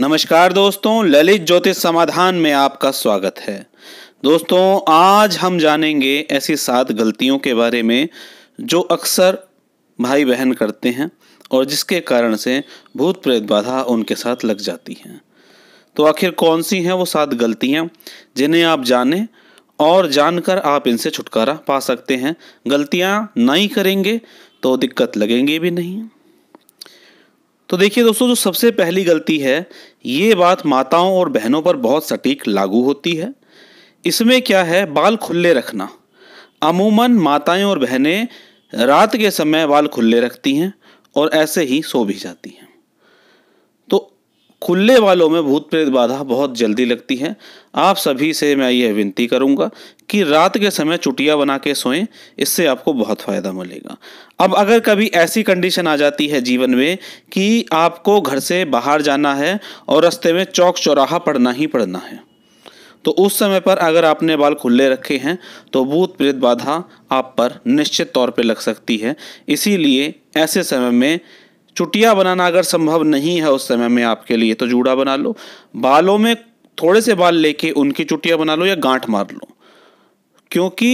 नमस्कार दोस्तों ललित ज्योतिष समाधान में आपका स्वागत है दोस्तों आज हम जानेंगे ऐसी सात गलतियों के बारे में जो अक्सर भाई बहन करते हैं और जिसके कारण से भूत प्रेत बाधा उनके साथ लग जाती है तो आखिर कौन सी हैं वो सात गलतियां जिन्हें आप जानें और जानकर आप इनसे छुटकारा पा सकते हैं गलतियां नहीं करेंगे तो दिक्कत लगेंगे भी नहीं तो देखिए दोस्तों जो सबसे पहली गलती है ये बात माताओं और बहनों पर बहुत सटीक लागू होती है इसमें क्या है बाल खुले रखना अमूमन माताएं और बहनें रात के समय बाल खुले रखती हैं और ऐसे ही सो भी जाती हैं खुले वालों में भूत प्रेत बाधा बहुत जल्दी लगती है आप सभी से मैं यह विनती करूंगा कि रात के समय चुटिया बना के सोएं इससे आपको बहुत फ़ायदा मिलेगा अब अगर कभी ऐसी कंडीशन आ जाती है जीवन में कि आपको घर से बाहर जाना है और रास्ते में चौक चौराहा पड़ना ही पड़ना है तो उस समय पर अगर आपने बाल खुले रखे हैं तो भूत प्रेत बाधा आप पर निश्चित तौर पर लग सकती है इसीलिए ऐसे समय में चुटिया बनाना अगर संभव नहीं है उस समय में आपके लिए तो जूड़ा बना लो बालों में थोड़े से बाल लेके उनकी चुटिया बना लो या गांठ मार लो क्योंकि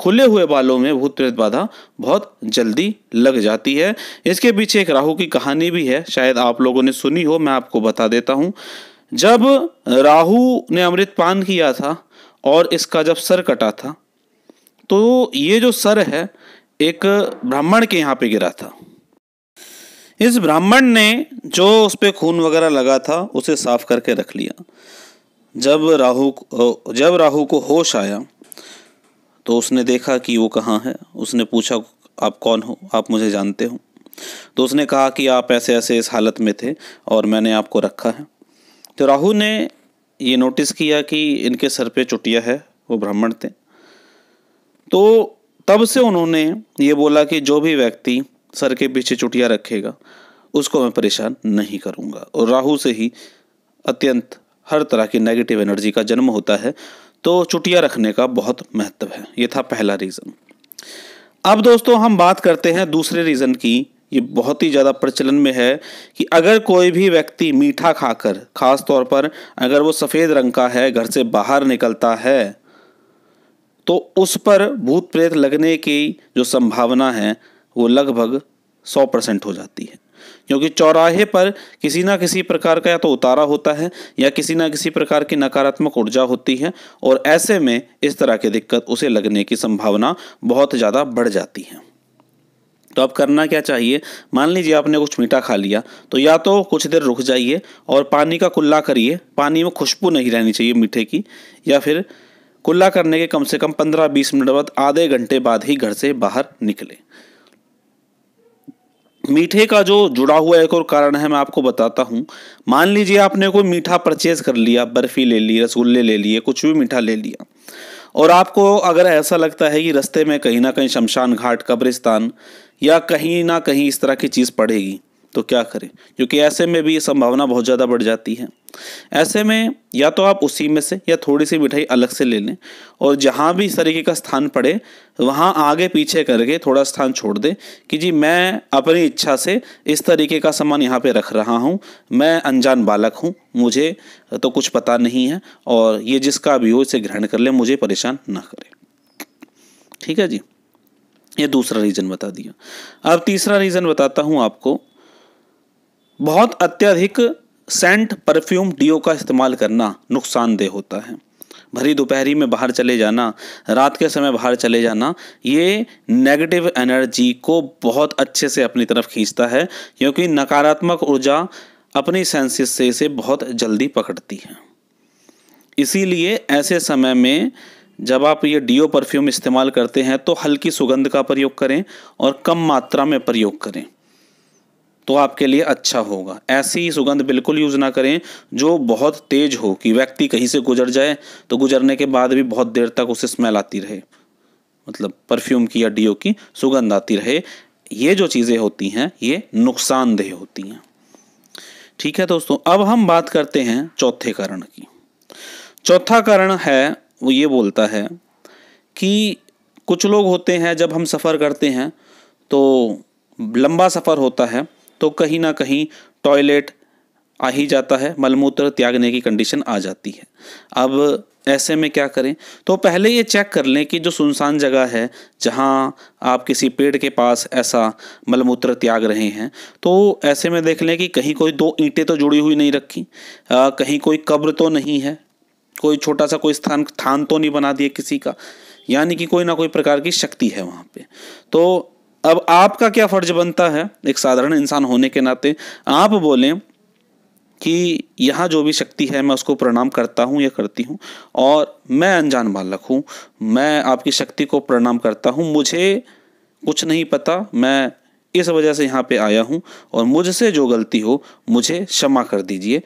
खुले हुए बालों में भूत प्रेत बाधा बहुत जल्दी लग जाती है इसके पीछे एक राहु की कहानी भी है शायद आप लोगों ने सुनी हो मैं आपको बता देता हूं जब राहु ने अमृत पान किया था और इसका जब सर कटा था तो ये जो सर है एक ब्राह्मण के यहाँ पे गिरा था इस ब्राह्मण ने जो उस पर खून वगैरह लगा था उसे साफ करके रख लिया जब राहु जब राहु को होश आया तो उसने देखा कि वो कहाँ है उसने पूछा आप कौन हो आप मुझे जानते हो तो उसने कहा कि आप ऐसे ऐसे इस हालत में थे और मैंने आपको रखा है तो राहु ने ये नोटिस किया कि इनके सर पे चुटिया है वो ब्राह्मण थे तो तब से उन्होंने ये बोला कि जो भी व्यक्ति सर के पीछे चुटिया रखेगा उसको मैं परेशान नहीं करूँगा और राहु से ही अत्यंत हर तरह की नेगेटिव एनर्जी का जन्म होता है तो चुटिया रखने का बहुत महत्व है ये था पहला रीज़न अब दोस्तों हम बात करते हैं दूसरे रीज़न की ये बहुत ही ज़्यादा प्रचलन में है कि अगर कोई भी व्यक्ति मीठा खाकर खास तौर पर अगर वो सफ़ेद रंग का है घर से बाहर निकलता है तो उस पर भूत प्रेत लगने की जो संभावना है वो लगभग सौ परसेंट हो जाती है क्योंकि चौराहे पर किसी ना किसी प्रकार का या तो उतारा होता है या किसी ना किसी प्रकार की नकारात्मक ऊर्जा होती है और ऐसे में इस तरह की दिक्कत उसे लगने की संभावना बहुत ज़्यादा बढ़ जाती है तो अब करना क्या चाहिए मान लीजिए आपने कुछ मीठा खा लिया तो या तो कुछ देर रुक जाइए और पानी का कुल्ला करिए पानी में खुशबू नहीं रहनी चाहिए मीठे की या फिर कुल्ला करने के कम से कम 15-20 मिनट बाद आधे घंटे बाद ही घर से बाहर निकलें मीठे का जो जुड़ा हुआ एक और कारण है मैं आपको बताता हूँ मान लीजिए आपने कोई मीठा परचेज कर लिया बर्फ़ी ले ली रसगुल्ले ले लिए कुछ भी मीठा ले लिया और आपको अगर ऐसा लगता है कि रस्ते में कहीं ना कहीं शमशान घाट कब्रिस्तान या कहीं ना कहीं इस तरह की चीज़ पड़ेगी तो क्या करें क्योंकि ऐसे में भी ये संभावना बहुत ज़्यादा बढ़ जाती है ऐसे में या तो आप उसी में से या थोड़ी सी मिठाई अलग से ले लें और जहाँ भी इस तरीके का स्थान पड़े वहाँ आगे पीछे करके थोड़ा स्थान छोड़ दें कि जी मैं अपनी इच्छा से इस तरीके का सामान यहाँ पे रख रहा हूँ मैं अनजान बालक हूँ मुझे तो कुछ पता नहीं है और ये जिसका भी हो इसे ग्रहण कर ले मुझे परेशान ना करे ठीक है जी ये दूसरा रीज़न बता दिया अब तीसरा रीज़न बताता हूँ आपको बहुत अत्यधिक सेंट परफ्यूम डीओ का इस्तेमाल करना नुकसानदेह होता है भरी दोपहरी में बाहर चले जाना रात के समय बाहर चले जाना ये नेगेटिव एनर्जी को बहुत अच्छे से अपनी तरफ खींचता है क्योंकि नकारात्मक ऊर्जा अपनी सेंसेस से इसे बहुत जल्दी पकड़ती है इसीलिए ऐसे समय में जब आप ये डीओ परफ्यूम इस्तेमाल करते हैं तो हल्की सुगंध का प्रयोग करें और कम मात्रा में प्रयोग करें तो आपके लिए अच्छा होगा ऐसी सुगंध बिल्कुल यूज़ ना करें जो बहुत तेज़ हो कि व्यक्ति कहीं से गुजर जाए तो गुजरने के बाद भी बहुत देर तक उसे स्मेल आती रहे मतलब परफ्यूम की या डीओ की सुगंध आती रहे ये जो चीज़ें होती हैं ये नुकसानदेह होती हैं ठीक है दोस्तों अब हम बात करते हैं चौथे कारण की चौथा कारण है वो ये बोलता है कि कुछ लोग होते हैं जब हम सफ़र करते हैं तो लंबा सफ़र होता है तो कहीं ना कहीं टॉयलेट आ ही जाता है मलमूत्र त्यागने की कंडीशन आ जाती है अब ऐसे में क्या करें तो पहले ये चेक कर लें कि जो सुनसान जगह है जहाँ आप किसी पेड़ के पास ऐसा मलमूत्र त्याग रहे हैं तो ऐसे में देख लें कि कहीं कोई दो ईंटें तो जुड़ी हुई नहीं रखी आ, कहीं कोई कब्र तो नहीं है कोई छोटा सा कोई स्थान स्थान तो नहीं बना दिया किसी का यानी कि कोई ना कोई प्रकार की शक्ति है वहाँ पे तो अब आपका क्या फर्ज बनता है एक साधारण इंसान होने के नाते आप बोलें कि यहाँ जो भी शक्ति है मैं उसको प्रणाम करता हूँ या करती हूँ और मैं अनजान बालक हूँ मैं आपकी शक्ति को प्रणाम करता हूँ मुझे कुछ नहीं पता मैं इस वजह से यहाँ पे आया हूँ और मुझसे जो गलती हो मुझे क्षमा कर दीजिए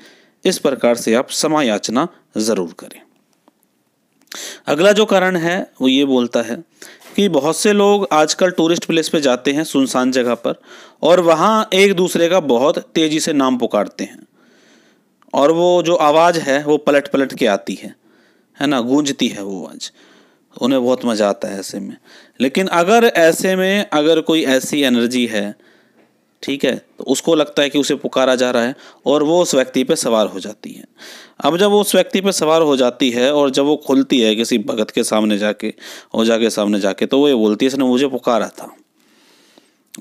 इस प्रकार से आप क्षमा याचना ज़रूर करें अगला जो कारण है वो ये बोलता है कि बहुत से लोग आजकल टूरिस्ट प्लेस पे जाते हैं सुनसान जगह पर और वहाँ एक दूसरे का बहुत तेज़ी से नाम पुकारते हैं और वो जो आवाज़ है वो पलट पलट के आती है है ना गूंजती है वो आवाज़ उन्हें बहुत मज़ा आता है ऐसे में लेकिन अगर ऐसे में अगर कोई ऐसी एनर्जी है ठीक है तो उसको लगता है कि उसे पुकारा जा रहा है और वो उस व्यक्ति पे सवार हो जाती है अब जब वो उस व्यक्ति पे सवार हो जाती है और जब वो खुलती है किसी भगत के सामने जाके ओझा के सामने जाके तो वो ये बोलती है इसने मुझे पुकारा था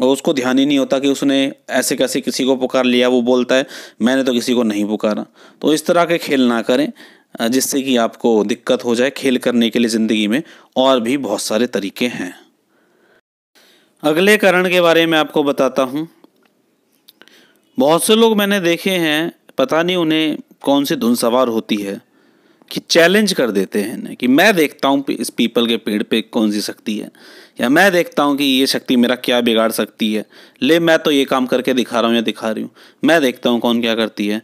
और उसको ध्यान ही नहीं होता कि उसने ऐसे कैसे किसी को पुकार लिया वो बोलता है मैंने तो किसी को नहीं पुकारा तो इस तरह के खेल ना करें जिससे कि आपको दिक्कत हो जाए खेल करने के लिए ज़िंदगी में और भी बहुत सारे तरीके हैं अगले करण के बारे में आपको बताता हूँ बहुत से लोग मैंने देखे हैं पता नहीं उन्हें कौन सी धुन सवार होती है कि चैलेंज कर देते हैं ना कि मैं देखता हूँ इस पीपल के पेड़ पे कौन सी शक्ति है या मैं देखता हूँ कि ये शक्ति मेरा क्या बिगाड़ सकती है ले मैं तो ये काम करके दिखा रहा हूँ या दिखा रही हूँ मैं देखता हूँ कौन क्या करती है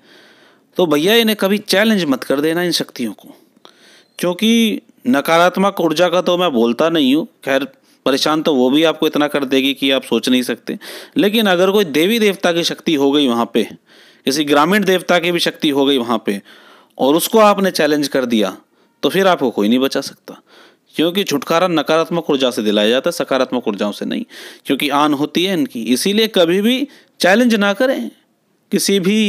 तो भैया इन्हें कभी चैलेंज मत कर देना इन शक्तियों को क्योंकि नकारात्मक ऊर्जा का तो मैं बोलता नहीं हूँ खैर परेशान तो वो भी आपको इतना कर देगी कि आप सोच नहीं सकते लेकिन अगर कोई देवी देवता की शक्ति हो गई वहाँ पे किसी ग्रामीण देवता की भी शक्ति हो गई वहाँ पे और उसको आपने चैलेंज कर दिया तो फिर आपको कोई नहीं बचा सकता क्योंकि छुटकारा नकारात्मक ऊर्जा से दिलाया जाता है सकारात्मक ऊर्जाओं से नहीं क्योंकि आन होती है इनकी इसीलिए कभी भी चैलेंज ना करें किसी भी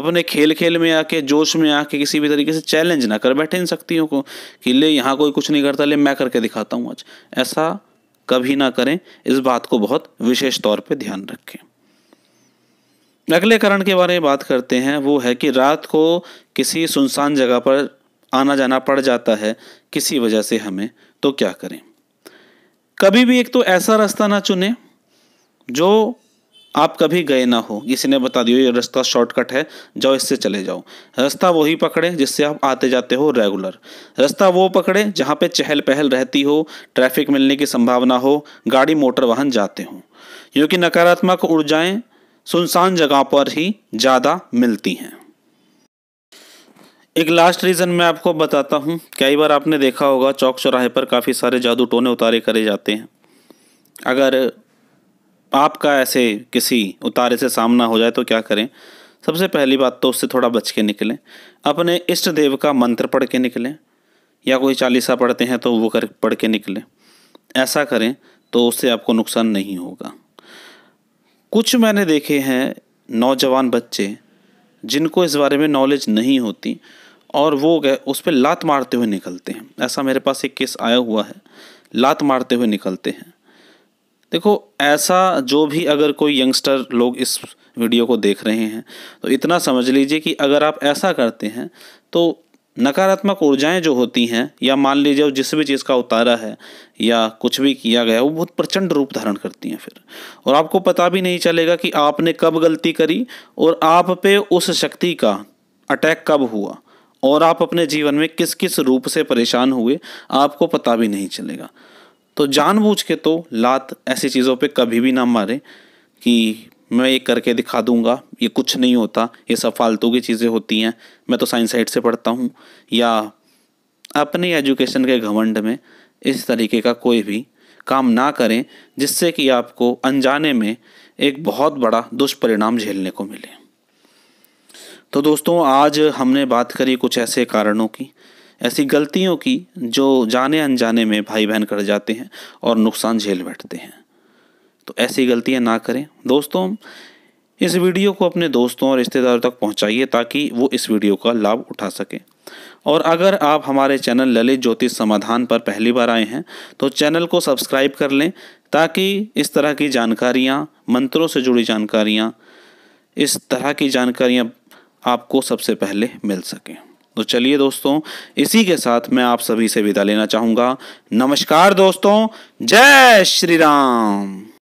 अपने खेल खेल में आके जोश में आके किसी भी तरीके से चैलेंज ना कर बैठे इन शक्तियों को कि ले यहाँ कोई कुछ नहीं करता ले मैं करके दिखाता हूँ आज ऐसा कभी ना करें इस बात को बहुत विशेष तौर पर ध्यान रखें अगले कारण के बारे में बात करते हैं वो है कि रात को किसी सुनसान जगह पर आना जाना पड़ जाता है किसी वजह से हमें तो क्या करें कभी भी एक तो ऐसा रास्ता ना चुने जो आप कभी गए ना हो किसी ने बता दिया ये रास्ता शॉर्टकट है जाओ इससे चले जाओ रास्ता वही पकड़े जिससे आप आते जाते हो रेगुलर रास्ता वो पकड़े जहाँ पे चहल पहल रहती हो ट्रैफिक मिलने की संभावना हो गाड़ी मोटर वाहन जाते हों क्योंकि नकारात्मक ऊर्जाएं सुनसान जगह पर ही ज़्यादा मिलती हैं एक लास्ट रीज़न मैं आपको बताता हूँ कई बार आपने देखा होगा चौक चौराहे पर काफ़ी सारे जादू टोने उतारे करे जाते हैं अगर आपका ऐसे किसी उतारे से सामना हो जाए तो क्या करें सबसे पहली बात तो उससे थोड़ा बच के निकलें अपने इष्ट देव का मंत्र पढ़ के निकलें या कोई चालीसा पढ़ते हैं तो वो कर पढ़ के निकलें ऐसा करें तो उससे आपको नुकसान नहीं होगा कुछ मैंने देखे हैं नौजवान बच्चे जिनको इस बारे में नॉलेज नहीं होती और वो गए उस पर लात मारते हुए निकलते हैं ऐसा मेरे पास एक केस आया हुआ है लात मारते हुए निकलते हैं देखो ऐसा जो भी अगर कोई यंगस्टर लोग इस वीडियो को देख रहे हैं तो इतना समझ लीजिए कि अगर आप ऐसा करते हैं तो नकारात्मक ऊर्जाएं जो होती हैं या मान लीजिए जिस भी चीज़ का उतारा है या कुछ भी किया गया वो बहुत प्रचंड रूप धारण करती हैं फिर और आपको पता भी नहीं चलेगा कि आपने कब गलती करी और आप पे उस शक्ति का अटैक कब हुआ और आप अपने जीवन में किस किस रूप से परेशान हुए आपको पता भी नहीं चलेगा तो जानबूझ के तो लात ऐसी चीज़ों पे कभी भी ना मारे कि मैं ये करके दिखा दूंगा ये कुछ नहीं होता ये सब फालतू की चीज़ें होती हैं मैं तो साइंस साइड से पढ़ता हूँ या अपने एजुकेशन के घमंड में इस तरीके का कोई भी काम ना करें जिससे कि आपको अनजाने में एक बहुत बड़ा दुष्परिणाम झेलने को मिले तो दोस्तों आज हमने बात करी कुछ ऐसे कारणों की ऐसी गलतियों की जो जाने अनजाने में भाई बहन कर जाते हैं और नुकसान झेल बैठते हैं तो ऐसी गलतियां ना करें दोस्तों इस वीडियो को अपने दोस्तों और रिश्तेदारों तक पहुंचाइए ताकि वो इस वीडियो का लाभ उठा सकें और अगर आप हमारे चैनल ललित ज्योतिष समाधान पर पहली बार आए हैं तो चैनल को सब्सक्राइब कर लें ताकि इस तरह की जानकारियाँ मंत्रों से जुड़ी जानकारियाँ इस तरह की जानकारियाँ आपको सबसे पहले मिल सकें तो चलिए दोस्तों इसी के साथ मैं आप सभी से विदा लेना चाहूंगा नमस्कार दोस्तों जय श्री राम